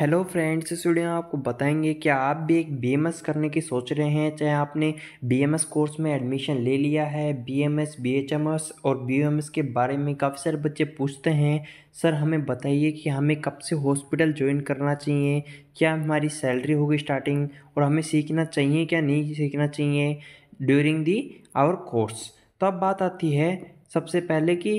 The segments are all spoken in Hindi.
हेलो फ्रेंड्स इस वीडियो में आपको बताएंगे क्या आप भी एक बीएमएस करने की सोच रहे हैं चाहे आपने बीएमएस कोर्स में एडमिशन ले लिया है बीएमएस बीएचएमएस और बीएमएस के बारे में काफ़ी सारे बच्चे पूछते हैं सर हमें बताइए कि हमें कब से हॉस्पिटल ज्वाइन करना चाहिए क्या हमारी सैलरी होगी स्टार्टिंग और हमें सीखना चाहिए क्या नहीं सीखना चाहिए ड्यूरिंग दी आवर कोर्स तो अब बात आती है सबसे पहले कि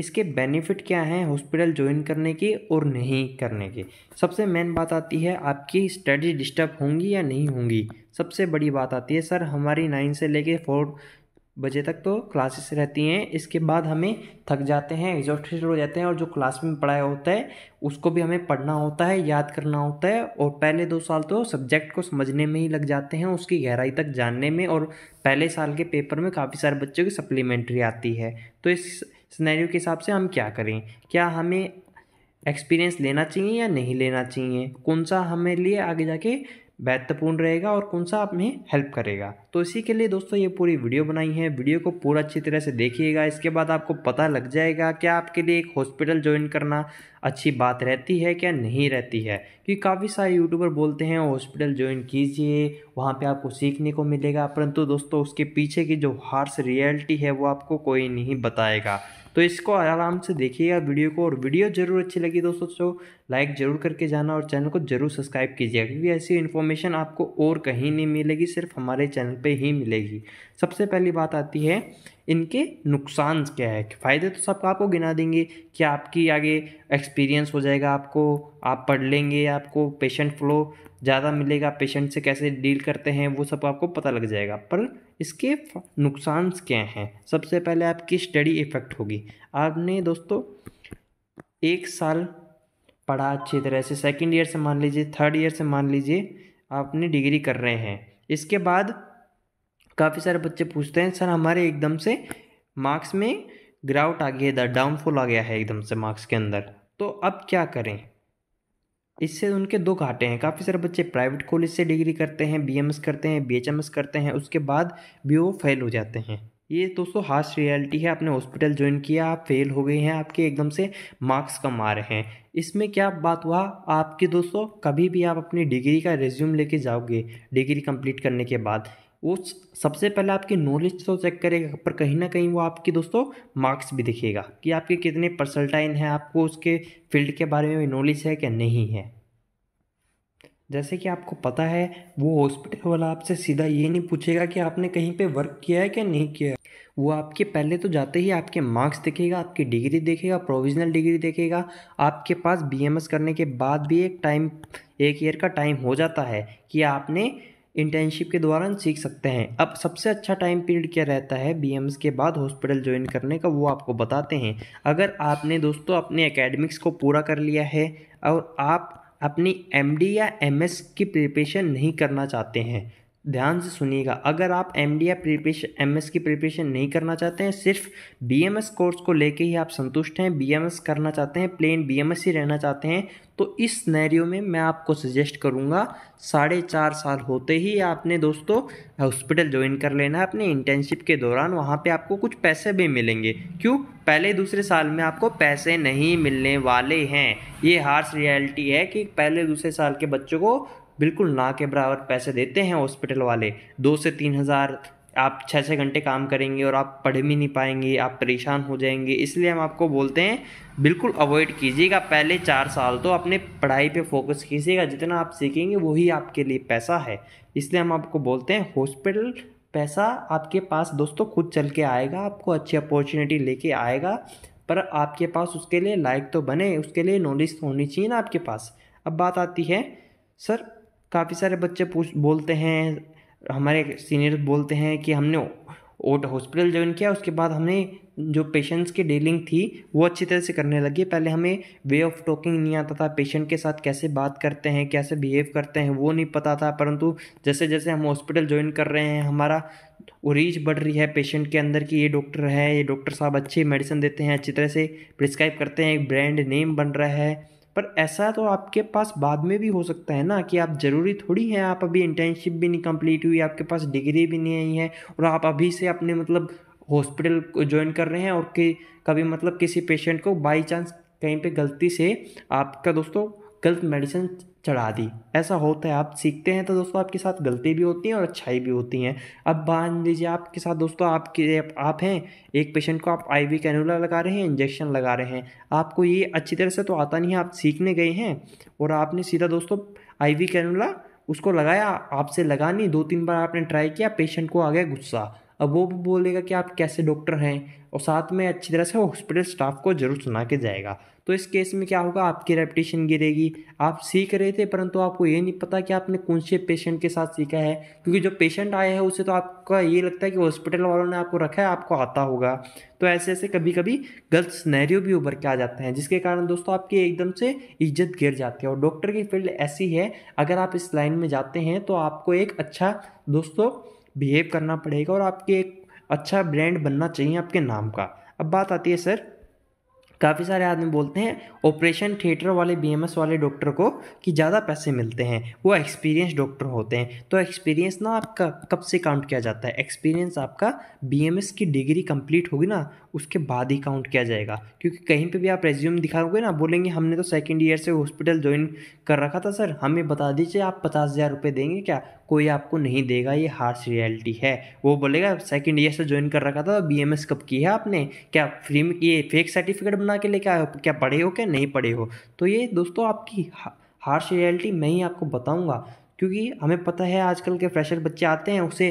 इसके बेनिफिट क्या हैं हॉस्पिटल ज्वाइन करने के और नहीं करने के सबसे मेन बात आती है आपकी स्टडी डिस्टर्ब होंगी या नहीं होंगी सबसे बड़ी बात आती है सर हमारी नाइन से लेके फोर बजे तक तो क्लासेस रहती हैं इसके बाद हमें थक जाते हैं एग्जॉस्टेड हो जाते हैं और जो क्लास में पढ़ाया होता है उसको भी हमें पढ़ना होता है याद करना होता है और पहले दो साल तो सब्जेक्ट को समझने में ही लग जाते हैं उसकी गहराई तक जानने में और पहले साल के पेपर में काफ़ी सारे बच्चों की सप्लीमेंट्री आती है तो इस सिनेरियो के हिसाब से हम क्या करें क्या हमें एक्सपीरियंस लेना चाहिए या नहीं लेना चाहिए कौन सा हमें लिए आगे जाके महत्वपूर्ण रहेगा और कौन सा आप में हेल्प करेगा तो इसी के लिए दोस्तों ये पूरी वीडियो बनाई है वीडियो को पूरा अच्छी तरह से देखिएगा इसके बाद आपको पता लग जाएगा क्या आपके लिए एक हॉस्पिटल ज्वाइन करना अच्छी बात रहती है क्या नहीं रहती है क्योंकि काफ़ी सारे यूट्यूबर बोलते हैं हॉस्पिटल ज्वाइन कीजिए वहाँ पर आपको सीखने को मिलेगा परंतु दोस्तों उसके पीछे की जो हार्स रियलिटी है वो आपको कोई नहीं बताएगा तो इसको आराम से देखिएगा वीडियो को और वीडियो जरूर अच्छी लगी दोस्तों तो लाइक जरूर करके जाना और चैनल को जरूर सब्सक्राइब कीजिएगा क्योंकि ऐसी इन्फॉर्मेशन आपको और कहीं नहीं मिलेगी सिर्फ हमारे चैनल पर ही मिलेगी सबसे पहली बात आती है इनके नुकसान क्या है फ़ायदे तो सब आपको गिना देंगे कि आपकी आगे एक्सपीरियंस हो जाएगा आपको आप पढ़ लेंगे आपको पेशेंट फ्लो ज़्यादा मिलेगा पेशेंट से कैसे डील करते हैं वो सब आपको पता लग जाएगा पर इसके नुकसान क्या हैं सबसे पहले आपकी स्टडी इफ़ेक्ट होगी आपने दोस्तों एक साल पढ़ा अच्छी तरह से सेकंड ईयर से मान लीजिए थर्ड ईयर से मान लीजिए आपने डिग्री कर रहे हैं इसके बाद काफ़ी सारे बच्चे पूछते हैं सर हमारे एकदम से मार्क्स में ग्राउट आ गया डाउनफॉल आ गया है एकदम से मार्क्स के अंदर तो अब क्या करें इससे उनके दो घाटे हैं काफ़ी सारे बच्चे प्राइवेट कॉलेज से डिग्री करते हैं बी करते हैं बी करते हैं उसके बाद भी वो फेल हो जाते हैं ये दोस्तों हार्श रियलिटी है आपने हॉस्पिटल ज्वाइन किया आप फेल हो गए हैं आपके एकदम से मार्क्स कम आ रहे हैं इसमें क्या बात हुआ आपके दोस्तों कभी भी आप अपनी डिग्री का रिज्यूम लेके जाओगे डिग्री कंप्लीट करने के बाद वो सबसे पहले आपकी नॉलेज तो चेक करेगा पर कहीं ना कहीं वो आपकी दोस्तों मार्क्स भी दिखेगा कि आपके कितने परसल्टाइन हैं आपको उसके फील्ड के बारे में नॉलेज है क्या नहीं है जैसे कि आपको पता है वो हॉस्पिटल वाला आपसे सीधा ये नहीं पूछेगा कि आपने कहीं पे वर्क किया है क्या नहीं किया है वो आपके पहले तो जाते ही आपके मार्क्स देखेगा आपकी डिग्री देखेगा प्रोविजनल डिग्री देखेगा आपके पास बीएमएस करने के बाद भी एक टाइम एक ईयर का टाइम हो जाता है कि आपने इंटर्नशिप के दौरान सीख सकते हैं अब सबसे अच्छा टाइम पीरियड क्या रहता है बी के बाद हॉस्पिटल ज्वाइन करने का वो आपको बताते हैं अगर आपने दोस्तों अपने एकेडमिक्स को पूरा कर लिया है और आप अपनी एमडी या एमएस की प्रिपरेशन नहीं करना चाहते हैं ध्यान से सुनिएगा अगर आप एम डी या प्रिपरेशन एम की प्रिपरेशन नहीं करना चाहते हैं सिर्फ बी एम एस कोर्स को लेके ही आप संतुष्ट हैं बी एम एस करना चाहते हैं प्लेन बी एम एस ही रहना चाहते हैं तो इस नैरियो में मैं आपको सजेस्ट करूँगा साढ़े चार साल होते ही आपने दोस्तों हॉस्पिटल ज्वाइन कर लेना है अपने इंटर्नशिप के दौरान वहाँ पर आपको कुछ पैसे भी मिलेंगे क्यों पहले दूसरे साल में आपको पैसे नहीं मिलने वाले हैं ये हार्स रियलिटी है कि पहले दूसरे साल के बच्चों को बिल्कुल ना के बराबर पैसे देते हैं हॉस्पिटल वाले दो से तीन हज़ार आप छः छः घंटे काम करेंगे और आप पढ़ भी नहीं पाएंगे आप परेशान हो जाएंगे इसलिए हम आपको बोलते हैं बिल्कुल अवॉइड कीजिएगा पहले चार साल तो अपने पढ़ाई पे फोकस कीजिएगा जितना आप सीखेंगे वही आपके लिए पैसा है इसलिए हम आपको बोलते हैं हॉस्पिटल पैसा आपके पास दोस्तों खुद चल के आएगा आपको अच्छी अपॉर्चुनिटी लेके आएगा पर आपके पास उसके लिए लायक तो बने उसके लिए नॉलेज तो होनी चाहिए ना आपके पास अब बात आती है सर काफ़ी सारे बच्चे पूछ बोलते हैं हमारे सीनियर बोलते हैं कि हमने ओट हॉस्पिटल ज्वाइन किया उसके बाद हमने जो पेशेंट्स की डीलिंग थी वो अच्छी तरह से करने लगी पहले हमें वे ऑफ टॉकिंग नहीं आता था पेशेंट के साथ कैसे बात करते हैं कैसे बिहेव करते हैं वो नहीं पता था परंतु जैसे जैसे हम हॉस्पिटल ज्वाइन कर रहे हैं हमारा रीच बढ़ रही है पेशेंट के अंदर कि ये डॉक्टर है ये डॉक्टर साहब अच्छी मेडिसिन देते हैं अच्छी तरह से प्रिस्क्राइब करते हैं एक ब्रांड नेम बन रहा है पर ऐसा तो आपके पास बाद में भी हो सकता है ना कि आप ज़रूरी थोड़ी हैं आप अभी इंटर्नशिप भी नहीं कंप्लीट हुई आपके पास डिग्री भी नहीं आई है और आप अभी से अपने मतलब हॉस्पिटल को ज्वाइन कर रहे हैं और कि कभी मतलब किसी पेशेंट को बाई चांस कहीं पे गलती से आपका दोस्तों गलत मेडिसिन चढ़ा दी ऐसा होता है आप सीखते हैं तो दोस्तों आपके साथ गलती भी होती हैं और अच्छाई भी होती हैं अब मान लीजिए आपके साथ दोस्तों आपके आप हैं एक पेशेंट को आप आईवी कैनुला लगा रहे हैं इंजेक्शन लगा रहे हैं आपको ये अच्छी तरह से तो आता नहीं है आप सीखने गए हैं और आपने सीधा दोस्तों आईवी कैनुला उसको लगाया आपसे लगा नहीं दो तीन बार आपने ट्राई किया पेशेंट को आ गया गुस्सा अब वो भी बोलेगा कि आप कैसे डॉक्टर हैं और साथ में अच्छी तरह से हॉस्पिटल स्टाफ को जरूर सुना के जाएगा तो इस केस में क्या होगा आपकी रेपटेशन गिरेगी आप सीख रहे थे परंतु आपको ये नहीं पता कि आपने कौन से पेशेंट के साथ सीखा है क्योंकि जो पेशेंट आया है उसे तो आपका ये लगता है कि हॉस्पिटल वालों ने आपको रखा है आपको आता होगा तो ऐसे ऐसे कभी कभी गलत स्नैरियो भी उभर के आ जाते हैं जिसके कारण दोस्तों आपकी एकदम से इज्जत गिर जाती है और डॉक्टर की फील्ड ऐसी है अगर आप इस लाइन में जाते हैं तो आपको एक अच्छा दोस्तों बिहेव करना पड़ेगा और आपके एक अच्छा ब्रांड बनना चाहिए आपके नाम का अब बात आती है सर काफ़ी सारे आदमी बोलते हैं ऑपरेशन थिएटर वाले बी वाले डॉक्टर को कि ज़्यादा पैसे मिलते हैं वो एक्सपीरियंस डॉक्टर होते हैं तो एक्सपीरियंस ना आपका कब से काउंट किया जाता है एक्सपीरियंस आपका बी की डिग्री कंप्लीट होगी ना उसके बाद ही काउंट किया जाएगा क्योंकि कहीं पे भी आप रेज्यूम दिखाओगे ना बोलेंगे हमने तो सेकेंड ईयर से हॉस्पिटल ज्वाइन कर रखा था सर हमें बता दीजिए आप पचास हज़ार रुपये देंगे क्या कोई आपको नहीं देगा ये हार्श रियलिटी है वो बोलेगा सेकेंड ईयर से ज्वाइन कर रखा था तो बी कब की है आपने क्या फ्री में ये फेक सर्टिफिकेट बना बना के लेके आए हो क्या पढ़े हो क्या नहीं पढ़े हो तो ये दोस्तों आपकी हार्श रियलिटी मैं ही आपको बताऊँगा क्योंकि हमें पता है आजकल के फ्रेशर बच्चे आते हैं उसे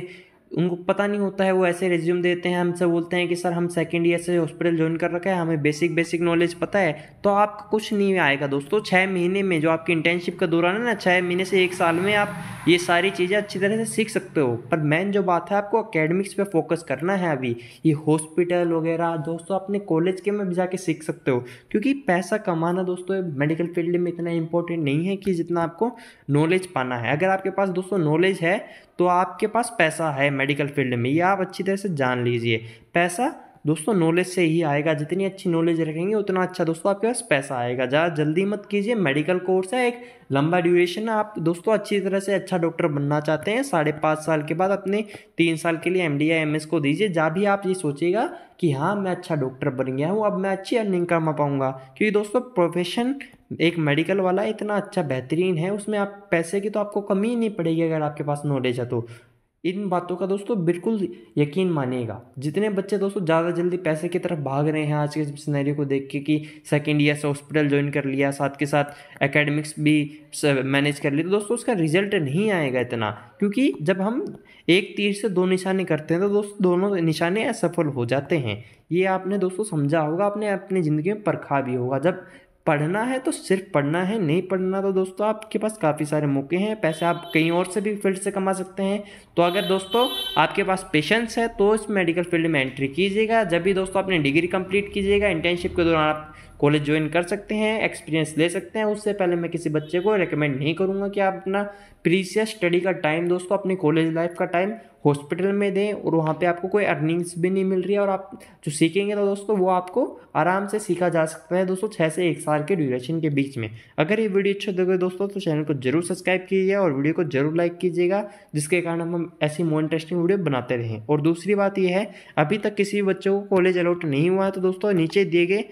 उनको पता नहीं होता है वो ऐसे रिज्यूम देते हैं हमसे बोलते हैं कि सर हम सेकेंड ईयर से हॉस्पिटल ज्वाइन कर रखा है हमें बेसिक बेसिक नॉलेज पता है तो आपका कुछ नहीं आएगा दोस्तों छः महीने में जो आपकी इंटर्नशिप का दौरान है ना छः महीने से एक साल में आप ये सारी चीज़ें अच्छी तरह से सीख सकते हो पर मेन जो बात है आपको अकेडमिक्स पर फोकस करना है अभी ये हॉस्पिटल वगैरह दोस्तों अपने कॉलेज के में भी जाके सीख सकते हो क्योंकि पैसा कमाना दोस्तों मेडिकल फील्ड में इतना इंपॉर्टेंट नहीं है कि जितना आपको नॉलेज पाना है अगर आपके पास दोस्तों नॉलेज है तो आपके पास पैसा है मेडिकल फील्ड में ये आप अच्छी तरह से जान लीजिए पैसा दोस्तों नॉलेज से ही आएगा जितनी अच्छी नॉलेज रखेंगे उतना अच्छा दोस्तों आपके पास पैसा आएगा ज़्यादा जल्दी मत कीजिए मेडिकल कोर्स है एक लंबा ड्यूरेशन है आप दोस्तों अच्छी तरह से अच्छा डॉक्टर बनना चाहते हैं साढ़े पाँच साल के बाद अपने तीन साल के लिए एम डी या एम एस को दीजिए जहाँ भी आप ये सोचिएगा कि हाँ मैं अच्छा डॉक्टर बन गया हूँ अब मैं अच्छी अर्निंग कमा पाऊँगा क्योंकि दोस्तों प्रोफेशन एक मेडिकल वाला इतना अच्छा बेहतरीन है उसमें आप पैसे की तो आपको कमी ही नहीं पड़ेगी अगर आपके पास नॉलेज है तो इन बातों का दोस्तों बिल्कुल यकीन मानिएगा जितने बच्चे दोस्तों ज़्यादा जल्दी पैसे की तरफ भाग रहे हैं आज के सिनेरियो को देख के कि सेकेंड ईयर से हॉस्पिटल ज्वाइन कर लिया साथ के साथ एकेडमिक्स भी मैनेज कर लिया तो दोस्तों उसका रिजल्ट नहीं आएगा इतना क्योंकि जब हम एक तीर से दो निशाने करते हैं तो दोस्तों दोनों निशाने असफल हो जाते हैं ये आपने दोस्तों समझा होगा आपने अपनी ज़िंदगी में परखा भी होगा जब पढ़ना है तो सिर्फ पढ़ना है नहीं पढ़ना तो दोस्तों आपके पास काफ़ी सारे मौके हैं पैसे आप कहीं और से भी फील्ड से कमा सकते हैं तो अगर दोस्तों आपके पास पेशेंस है तो इस मेडिकल फील्ड में एंट्री कीजिएगा जब भी दोस्तों आपने डिग्री कंप्लीट कीजिएगा इंटर्नशिप के दौरान आप कॉलेज ज्वाइन कर सकते हैं एक्सपीरियंस ले सकते हैं उससे पहले मैं किसी बच्चे को रिकमेंड नहीं करूँगा कि आप अपना प्रीसियस स्टडी का टाइम दोस्तों अपने कॉलेज लाइफ का टाइम हॉस्पिटल में दें और वहाँ पे आपको कोई अर्निंग्स भी नहीं मिल रही है और आप जो सीखेंगे तो दोस्तों वो आपको आराम से सीखा जा सकता है दोस्तों छः से एक साल के ड्यूरेशन के बीच में अगर ये वीडियो अच्छा लगे दोस्तों तो चैनल को जरूर सब्सक्राइब कीजिएगा और वीडियो को जरूर लाइक कीजिएगा जिसके कारण हम ऐसी मोर इंटरेस्टिंग वीडियो बनाते रहें और दूसरी बात यह है अभी तक किसी बच्चों को कॉलेज अलाउट नहीं हुआ है तो दोस्तों नीचे दिए गए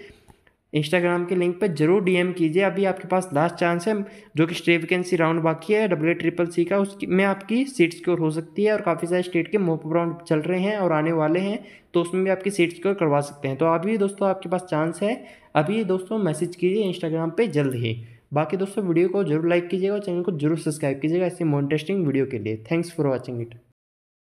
इंस्टाग्राम के लिंक पर जरूर डीएम कीजिए अभी आपके पास लास्ट चांस है जो कि स्टे वैकेंसी राउंड बाकी है डब्ल्यू ट्रिपल सी का उसकी में आपकी सीट स्क्योर हो सकती है और काफ़ी सारे स्टेट के मोप राउंड चल रहे हैं और आने वाले हैं तो उसमें भी आपकी सीट स्क्योर करवा सकते हैं तो अभी दोस्तों आपके पास चांस है अभी दोस्तों मैसेज कीजिए इंस्टाग्राम पर जल्द ही बाकी दोस्तों वीडियो को जरूर लाइक कीजिएगा और चैनल को जरूर सब्सक्राइब कीजिएगा ऐसी मॉन टेस्टिंग वीडियो के लिए थैंक्स फॉर वॉचिंग इट